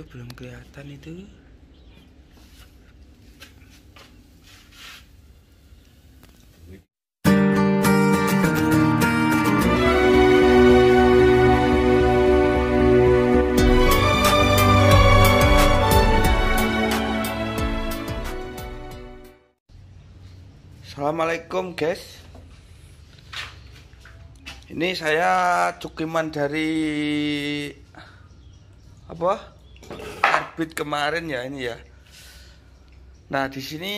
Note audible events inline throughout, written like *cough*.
itu belum kelihatan itu Assalamualaikum guys Ini saya cukiman dari Apa kemarin ya ini ya nah di sini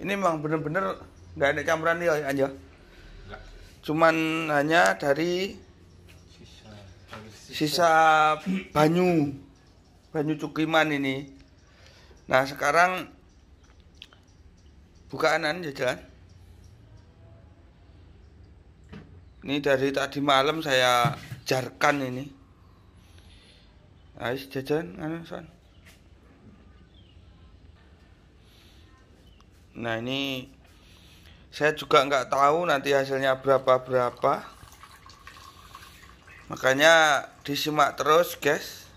ini memang bener-bener nggak ada campuran ya, aja cuman hanya dari sisa, banyu banyu cukiman ini nah sekarang bukaan aja ya, jalan ini dari tadi malam saya jarkan ini Ais jajan anu son. Nah ini saya juga nggak tahu nanti hasilnya berapa berapa. Makanya disimak terus guys.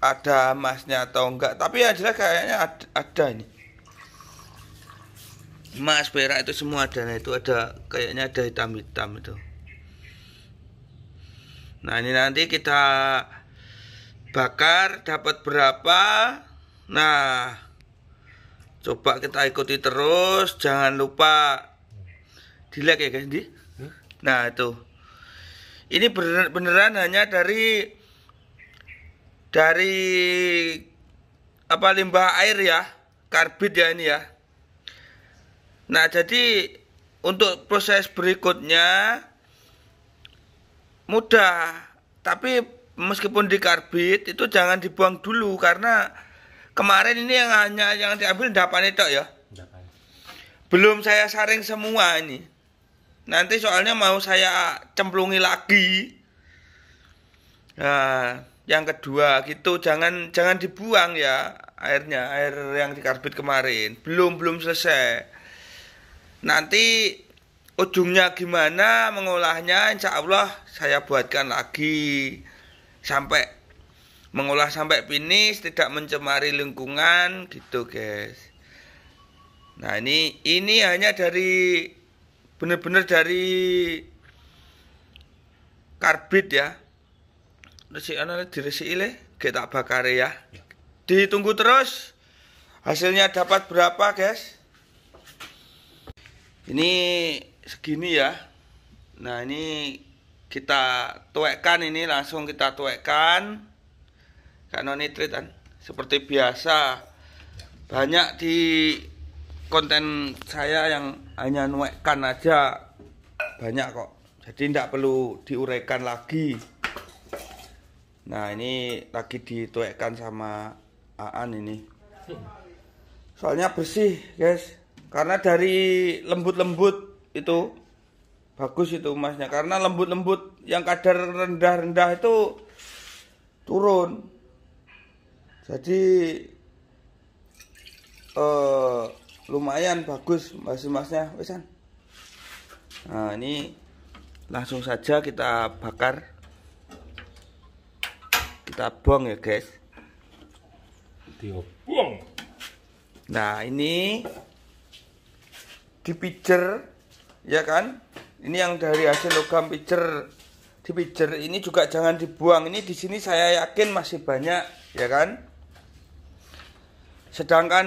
Ada emasnya atau enggak? Tapi yang jelas kayaknya ada, ada nih. Emas perak itu semua ada. Nah itu ada kayaknya ada hitam hitam itu. Nah ini nanti kita bakar dapat berapa nah coba kita ikuti terus jangan lupa di like ya guys di nah itu ini beneran, beneran hanya dari dari apa limbah air ya karbit ya ini ya nah jadi untuk proses berikutnya mudah tapi meskipun di karbit itu jangan dibuang dulu karena kemarin ini yang hanya yang diambil dapat itu ya. Belum saya saring semua ini. Nanti soalnya mau saya cemplungi lagi. Nah, yang kedua gitu jangan jangan dibuang ya airnya air yang di karbit kemarin. Belum belum selesai. Nanti ujungnya gimana mengolahnya insya Allah saya buatkan lagi sampai mengolah sampai finish tidak mencemari lingkungan gitu guys nah ini ini hanya dari benar-benar dari karbit ya resi ana diresi ini kita bakar ya. ya ditunggu terus hasilnya dapat berapa guys ini segini ya nah ini kita tuekkan ini langsung kita tuekkan karena nitrit kan seperti biasa banyak di konten saya yang hanya nuekkan aja banyak kok jadi tidak perlu diuraikan lagi nah ini lagi dituekkan sama Aan ini soalnya bersih guys karena dari lembut-lembut itu bagus itu emasnya karena lembut-lembut yang kadar rendah-rendah itu turun jadi eh, lumayan bagus emas emasnya wesan nah ini langsung saja kita bakar kita buang ya guys diobong nah ini dipijer ya kan ini yang dari hasil logam pijer di pijer ini juga jangan dibuang ini di sini saya yakin masih banyak ya kan sedangkan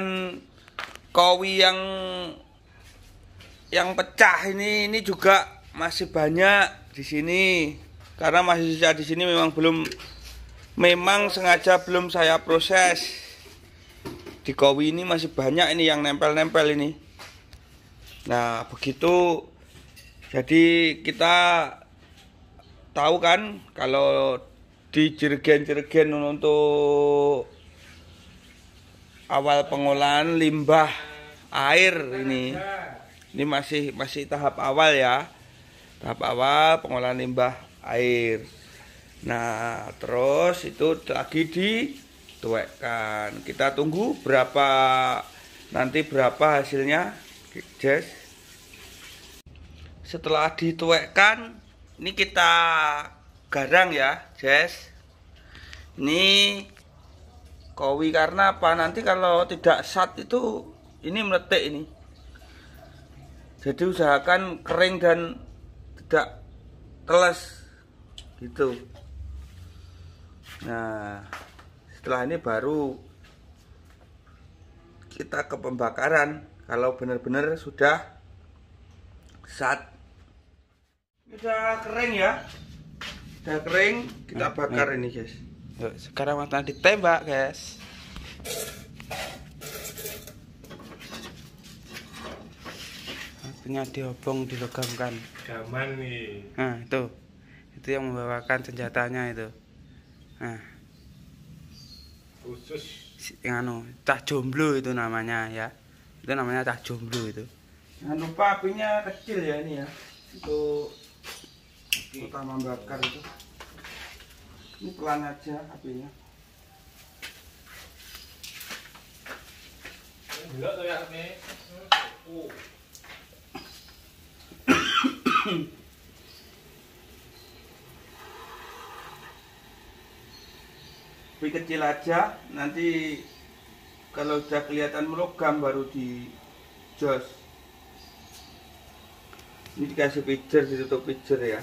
kowi yang yang pecah ini ini juga masih banyak di sini karena masih sisa di sini memang belum memang sengaja belum saya proses di kowi ini masih banyak ini yang nempel-nempel ini nah begitu jadi kita tahu kan kalau di jergen-jergen untuk awal pengolahan limbah air ini ini masih masih tahap awal ya tahap awal pengolahan limbah air nah terus itu lagi dituekkan kita tunggu berapa nanti berapa hasilnya Jess setelah dituekkan ini kita garang ya Jess ini kowi karena apa nanti kalau tidak sat itu ini meletik ini jadi usahakan kering dan tidak teles gitu nah setelah ini baru kita ke pembakaran kalau benar-benar sudah saat sudah kering ya sudah kering kita bakar ini guys Yuk, sekarang waktunya ditembak guys artinya diobong dilogamkan gaman nih nah itu itu yang membawakan senjatanya itu nah khusus anu cah jomblo itu namanya ya itu namanya cah jomblo itu jangan lupa apinya kecil ya ini ya itu utama bakar itu ini pelan aja apinya Tapi ya, kecil aja, nanti kalau udah kelihatan melogam baru di jos. Ini dikasih pijer, ditutup pijer ya.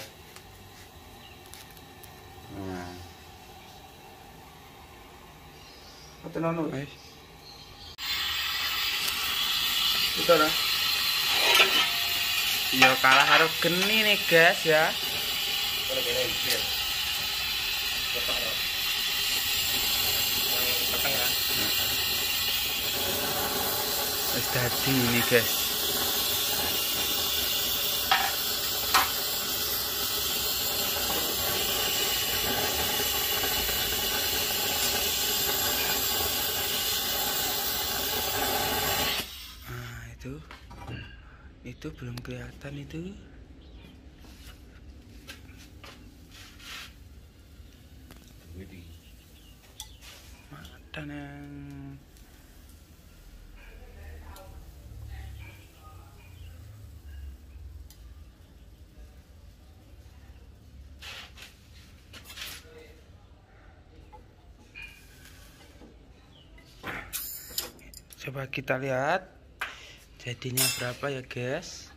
ಮತ್ತೆ Ya kalah harus geni nih guys ya. ya. Wis dadi ini guys. itu belum kelihatan itu yang coba kita lihat jadinya berapa ya guys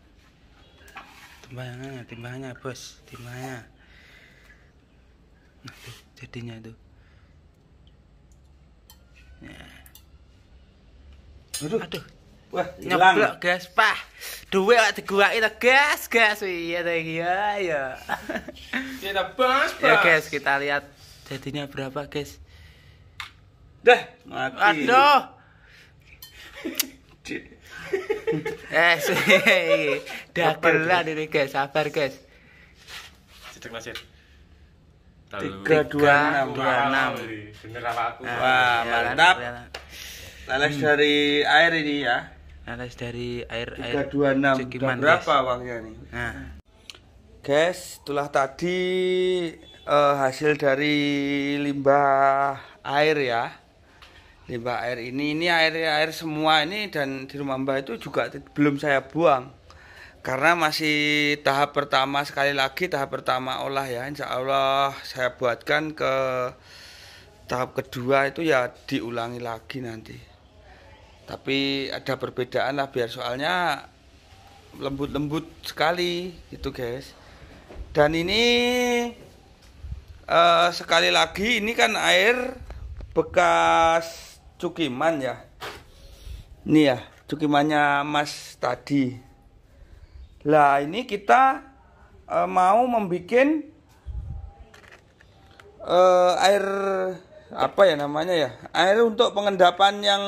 timbangannya timbangannya bos timbangannya nah tuh jadinya tuh nah. Ya. aduh, aduh. Wah, nyeblok gas pah. Duwe awak gua itu gas gas iya ta iya iya *laughs* Kita bos, bas. Ya guys, kita lihat jadinya berapa guys. Dah, mati. Aduh. *laughs* eh dagelan ini guys sabar guys Cetek masih ya? tiga dua enam bener apa aku ah, wah iya, mantap kan? iya, kan? lalas hmm. dari air ini ya lalas dari air tiga dua enam berapa uangnya nih nah. guys itulah tadi uh, hasil dari limbah air ya limbah air ini ini air air semua ini dan di rumah mbak itu juga belum saya buang karena masih tahap pertama sekali lagi tahap pertama olah ya insya Allah saya buatkan ke tahap kedua itu ya diulangi lagi nanti tapi ada perbedaan lah biar soalnya lembut-lembut sekali gitu guys dan ini uh, sekali lagi ini kan air bekas cukiman ya ini ya cukimannya mas tadi lah ini kita e, mau membuat e, air apa ya namanya ya air untuk pengendapan yang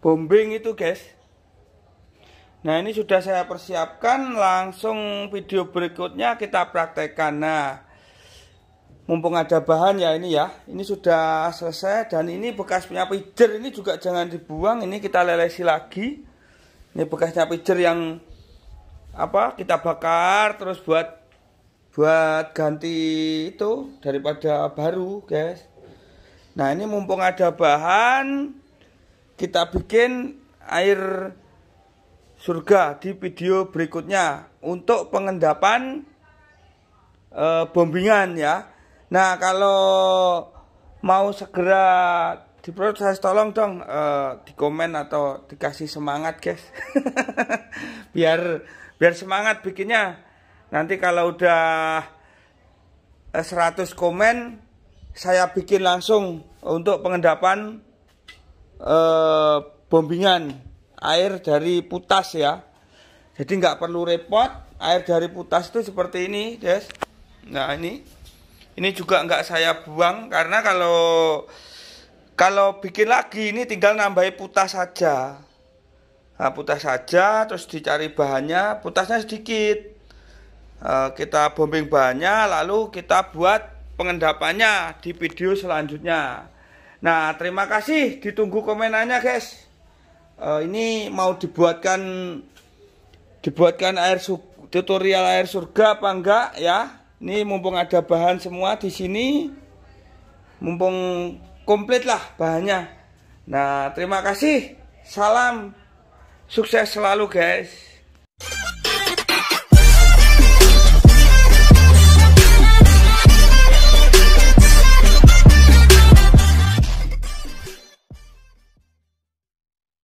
bombing itu guys nah ini sudah saya persiapkan langsung video berikutnya kita praktekkan nah mumpung ada bahan ya ini ya ini sudah selesai dan ini bekas punya pijer ini juga jangan dibuang ini kita lelesi lagi ini bekasnya pijer yang apa kita bakar terus buat buat ganti itu daripada baru guys nah ini mumpung ada bahan kita bikin air surga di video berikutnya untuk pengendapan e, bombingan ya Nah kalau mau segera diproses tolong dong uh, eh, di komen atau dikasih semangat guys *laughs* biar biar semangat bikinnya nanti kalau udah 100 eh, komen saya bikin langsung untuk pengendapan uh, bombingan air dari putas ya jadi nggak perlu repot air dari putas itu seperti ini guys nah ini ini juga nggak saya buang karena kalau kalau bikin lagi ini tinggal nambahin putas saja nah, putas saja terus dicari bahannya putasnya sedikit eh, kita bombing bahannya lalu kita buat pengendapannya di video selanjutnya nah terima kasih ditunggu komenannya guys eh, ini mau dibuatkan dibuatkan air tutorial air surga apa enggak ya ini mumpung ada bahan semua di sini, mumpung komplit lah bahannya. Nah, terima kasih. Salam sukses selalu, guys.